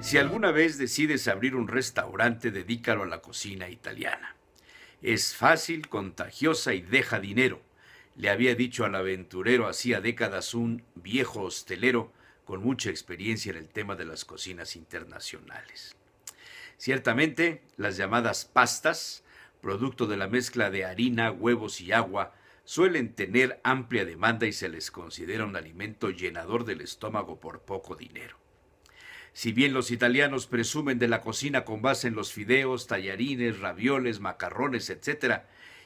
Si alguna vez decides abrir un restaurante, dedícalo a la cocina italiana. Es fácil, contagiosa y deja dinero, le había dicho al aventurero hacía décadas un viejo hostelero con mucha experiencia en el tema de las cocinas internacionales. Ciertamente, las llamadas pastas, producto de la mezcla de harina, huevos y agua, suelen tener amplia demanda y se les considera un alimento llenador del estómago por poco dinero. Si bien los italianos presumen de la cocina con base en los fideos, tallarines, ravioles, macarrones, etc.,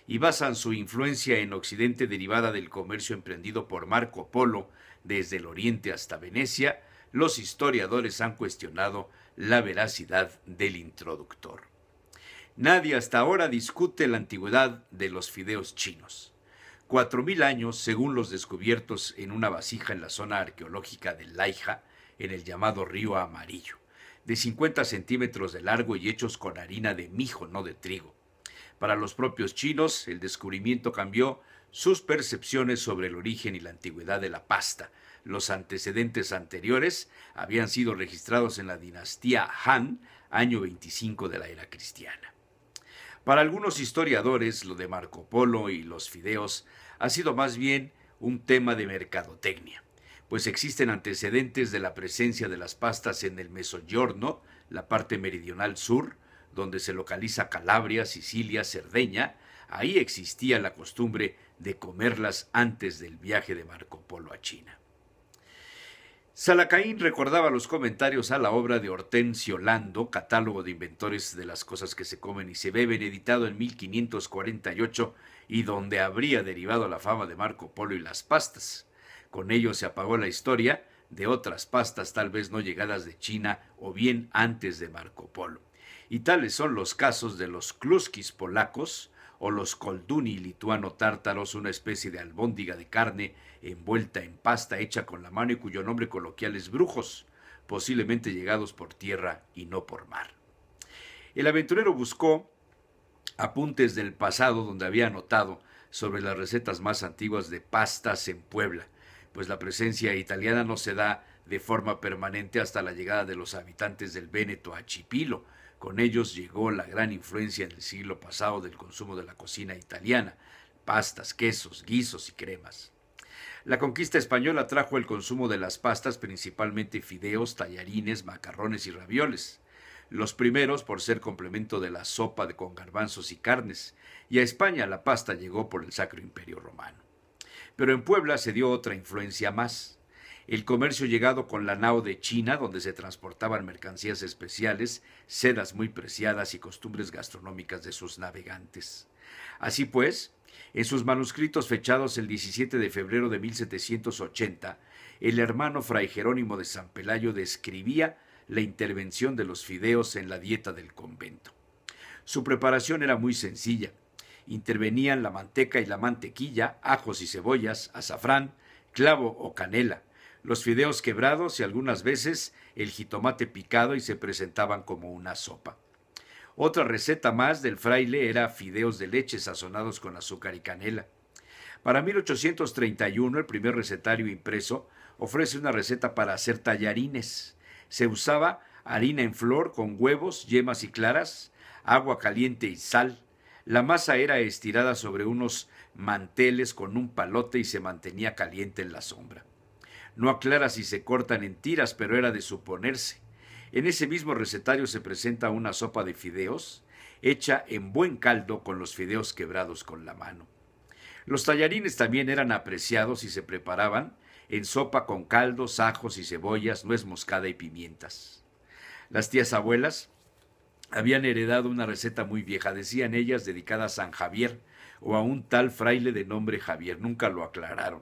y basan su influencia en Occidente derivada del comercio emprendido por Marco Polo desde el oriente hasta Venecia, los historiadores han cuestionado la veracidad del introductor. Nadie hasta ahora discute la antigüedad de los fideos chinos. Cuatro mil años, según los descubiertos en una vasija en la zona arqueológica de Laija, en el llamado río Amarillo, de 50 centímetros de largo y hechos con harina de mijo, no de trigo. Para los propios chinos, el descubrimiento cambió sus percepciones sobre el origen y la antigüedad de la pasta. Los antecedentes anteriores habían sido registrados en la dinastía Han, año 25 de la era cristiana. Para algunos historiadores, lo de Marco Polo y los fideos ha sido más bien un tema de mercadotecnia, pues existen antecedentes de la presencia de las pastas en el Mesogiorno, la parte meridional sur, donde se localiza Calabria, Sicilia, Cerdeña, Ahí existía la costumbre de comerlas antes del viaje de Marco Polo a China. Salacaín recordaba los comentarios a la obra de Hortensio Lando, Catálogo de Inventores de las Cosas que se comen y se beben, editado en 1548 y donde habría derivado la fama de Marco Polo y las pastas. Con ello se apagó la historia de otras pastas tal vez no llegadas de China o bien antes de Marco Polo. Y tales son los casos de los kluskis polacos, o los colduni lituano-tártaros, una especie de albóndiga de carne envuelta en pasta hecha con la mano y cuyo nombre coloquial es brujos, posiblemente llegados por tierra y no por mar. El aventurero buscó apuntes del pasado donde había anotado sobre las recetas más antiguas de pastas en Puebla, pues la presencia italiana no se da de forma permanente hasta la llegada de los habitantes del Véneto a Chipilo, con ellos llegó la gran influencia en el siglo pasado del consumo de la cocina italiana, pastas, quesos, guisos y cremas. La conquista española trajo el consumo de las pastas, principalmente fideos, tallarines, macarrones y ravioles. Los primeros por ser complemento de la sopa de con garbanzos y carnes, y a España la pasta llegó por el Sacro Imperio Romano. Pero en Puebla se dio otra influencia más, el comercio llegado con la nao de China, donde se transportaban mercancías especiales, sedas muy preciadas y costumbres gastronómicas de sus navegantes. Así pues, en sus manuscritos fechados el 17 de febrero de 1780, el hermano Fray Jerónimo de San Pelayo describía la intervención de los fideos en la dieta del convento. Su preparación era muy sencilla. Intervenían la manteca y la mantequilla, ajos y cebollas, azafrán, clavo o canela, los fideos quebrados y algunas veces el jitomate picado y se presentaban como una sopa. Otra receta más del fraile era fideos de leche sazonados con azúcar y canela. Para 1831, el primer recetario impreso ofrece una receta para hacer tallarines. Se usaba harina en flor con huevos, yemas y claras, agua caliente y sal. La masa era estirada sobre unos manteles con un palote y se mantenía caliente en la sombra. No aclara si se cortan en tiras, pero era de suponerse. En ese mismo recetario se presenta una sopa de fideos, hecha en buen caldo con los fideos quebrados con la mano. Los tallarines también eran apreciados y se preparaban en sopa con caldo, ajos y cebollas, nuez moscada y pimientas. Las tías abuelas habían heredado una receta muy vieja, decían ellas, dedicada a San Javier o a un tal fraile de nombre Javier, nunca lo aclararon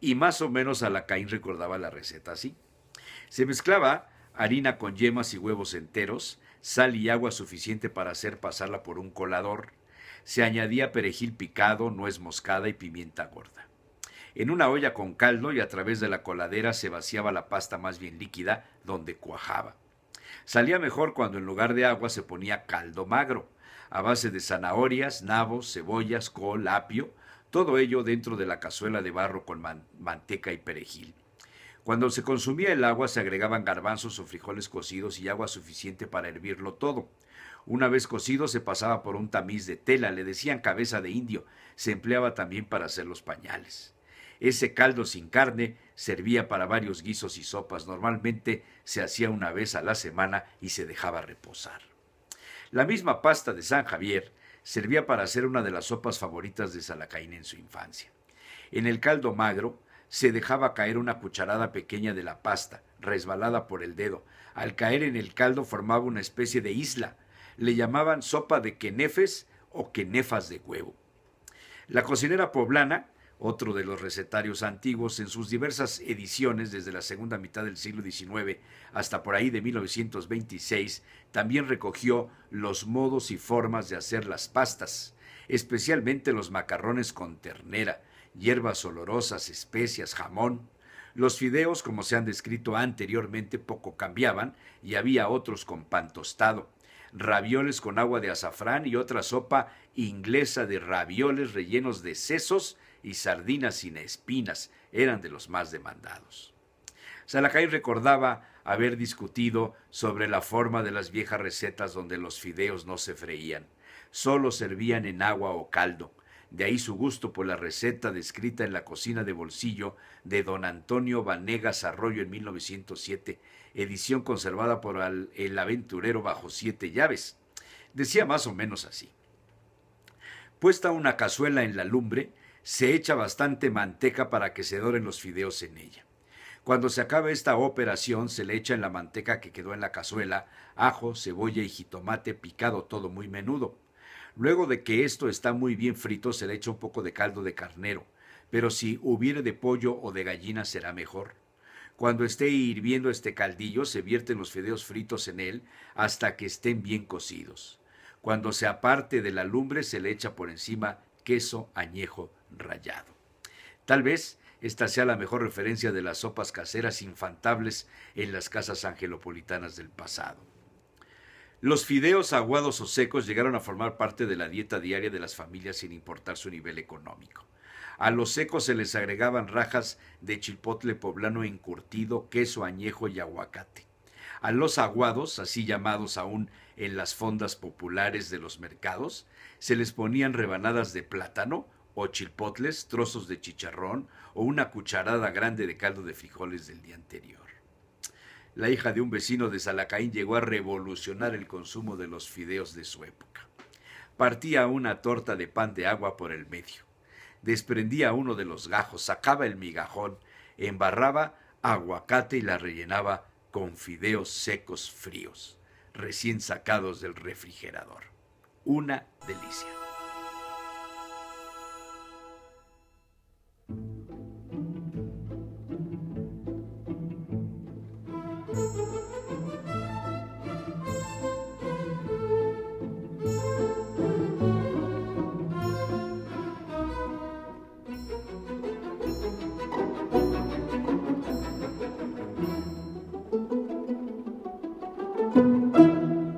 y más o menos a la Caín recordaba la receta así. Se mezclaba harina con yemas y huevos enteros, sal y agua suficiente para hacer pasarla por un colador. Se añadía perejil picado, nuez moscada y pimienta gorda. En una olla con caldo y a través de la coladera se vaciaba la pasta más bien líquida donde cuajaba. Salía mejor cuando en lugar de agua se ponía caldo magro, a base de zanahorias, nabos, cebollas, col, apio, todo ello dentro de la cazuela de barro con manteca y perejil. Cuando se consumía el agua se agregaban garbanzos o frijoles cocidos y agua suficiente para hervirlo todo. Una vez cocido se pasaba por un tamiz de tela, le decían cabeza de indio, se empleaba también para hacer los pañales. Ese caldo sin carne servía para varios guisos y sopas, normalmente se hacía una vez a la semana y se dejaba reposar. La misma pasta de San Javier servía para hacer una de las sopas favoritas de Salacaín en su infancia. En el caldo magro se dejaba caer una cucharada pequeña de la pasta, resbalada por el dedo. Al caer en el caldo formaba una especie de isla. Le llamaban sopa de quenefes o quenefas de huevo. La cocinera poblana otro de los recetarios antiguos en sus diversas ediciones desde la segunda mitad del siglo XIX hasta por ahí de 1926, también recogió los modos y formas de hacer las pastas, especialmente los macarrones con ternera, hierbas olorosas, especias, jamón. Los fideos, como se han descrito anteriormente, poco cambiaban y había otros con pan tostado ravioles con agua de azafrán y otra sopa inglesa de ravioles rellenos de sesos y sardinas sin espinas eran de los más demandados. Salacay recordaba haber discutido sobre la forma de las viejas recetas donde los fideos no se freían, solo servían en agua o caldo. De ahí su gusto por la receta descrita en la cocina de bolsillo de don Antonio Vanegas Arroyo en 1907, edición conservada por el aventurero bajo siete llaves. Decía más o menos así. Puesta una cazuela en la lumbre, se echa bastante manteca para que se doren los fideos en ella. Cuando se acabe esta operación, se le echa en la manteca que quedó en la cazuela ajo, cebolla y jitomate picado todo muy menudo. Luego de que esto está muy bien frito, se le echa un poco de caldo de carnero, pero si hubiere de pollo o de gallina será mejor. Cuando esté hirviendo este caldillo, se vierten los fideos fritos en él hasta que estén bien cocidos. Cuando se aparte de la lumbre, se le echa por encima queso añejo rallado. Tal vez esta sea la mejor referencia de las sopas caseras infantables en las casas angelopolitanas del pasado. Los fideos aguados o secos llegaron a formar parte de la dieta diaria de las familias sin importar su nivel económico. A los secos se les agregaban rajas de chipotle poblano encurtido, queso añejo y aguacate. A los aguados, así llamados aún en las fondas populares de los mercados, se les ponían rebanadas de plátano o chilpotles, trozos de chicharrón o una cucharada grande de caldo de frijoles del día anterior. La hija de un vecino de Salacaín llegó a revolucionar el consumo de los fideos de su época. Partía una torta de pan de agua por el medio, desprendía uno de los gajos, sacaba el migajón, embarraba aguacate y la rellenaba con fideos secos fríos recién sacados del refrigerador. Una delicia.